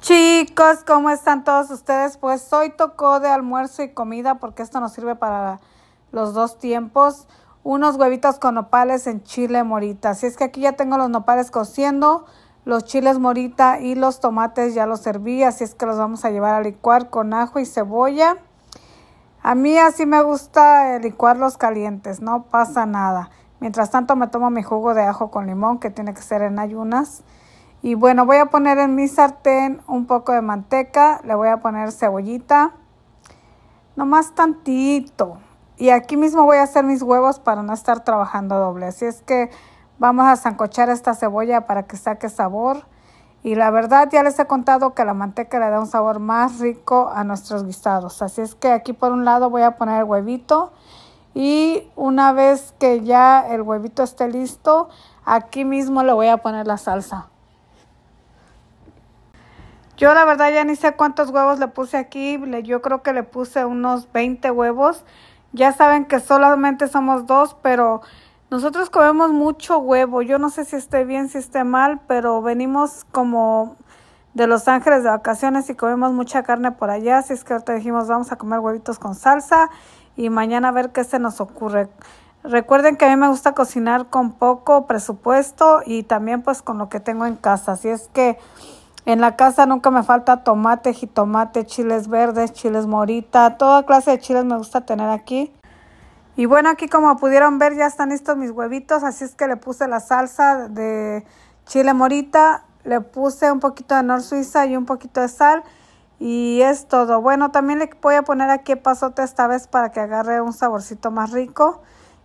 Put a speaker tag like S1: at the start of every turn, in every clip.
S1: Chicos, ¿cómo están todos ustedes? Pues hoy tocó de almuerzo y comida porque esto nos sirve para los dos tiempos. Unos huevitos con nopales en chile morita. Así es que aquí ya tengo los nopales cociendo, los chiles morita y los tomates ya los serví. Así es que los vamos a llevar a licuar con ajo y cebolla. A mí así me gusta eh, licuar los calientes, no pasa nada. Mientras tanto me tomo mi jugo de ajo con limón que tiene que ser en ayunas. Y bueno, voy a poner en mi sartén un poco de manteca, le voy a poner cebollita, nomás tantito. Y aquí mismo voy a hacer mis huevos para no estar trabajando doble. Así es que vamos a zancochar esta cebolla para que saque sabor. Y la verdad ya les he contado que la manteca le da un sabor más rico a nuestros guisados. Así es que aquí por un lado voy a poner el huevito. Y una vez que ya el huevito esté listo, aquí mismo le voy a poner la salsa. Yo la verdad ya ni sé cuántos huevos le puse aquí, yo creo que le puse unos 20 huevos. Ya saben que solamente somos dos, pero nosotros comemos mucho huevo. Yo no sé si esté bien, si esté mal, pero venimos como de Los Ángeles de vacaciones y comemos mucha carne por allá. Así es que ahorita dijimos, vamos a comer huevitos con salsa y mañana a ver qué se nos ocurre. Recuerden que a mí me gusta cocinar con poco presupuesto y también pues con lo que tengo en casa. Así es que en la casa nunca me falta tomate, jitomate, chiles verdes, chiles morita, toda clase de chiles me gusta tener aquí. Y bueno, aquí como pudieron ver ya están estos mis huevitos, así es que le puse la salsa de chile morita, le puse un poquito de nor suiza y un poquito de sal y es todo. Bueno, también le voy a poner aquí pasote esta vez para que agarre un saborcito más rico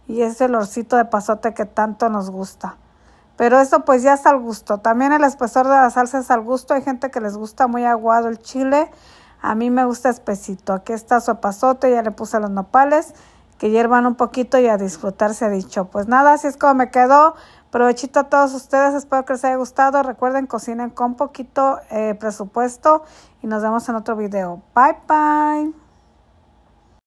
S1: y es el olorcito de pasote que tanto nos gusta. Pero eso pues ya es al gusto. También el espesor de la salsa es al gusto. Hay gente que les gusta muy aguado el chile. A mí me gusta espesito. Aquí está su apazote, ya le puse los nopales que hiervan un poquito y a disfrutar se ha dicho. Pues nada, así es como me quedó. Provechito a todos ustedes, espero que les haya gustado. Recuerden, cocinen con poquito eh, presupuesto y nos vemos en otro video. Bye bye.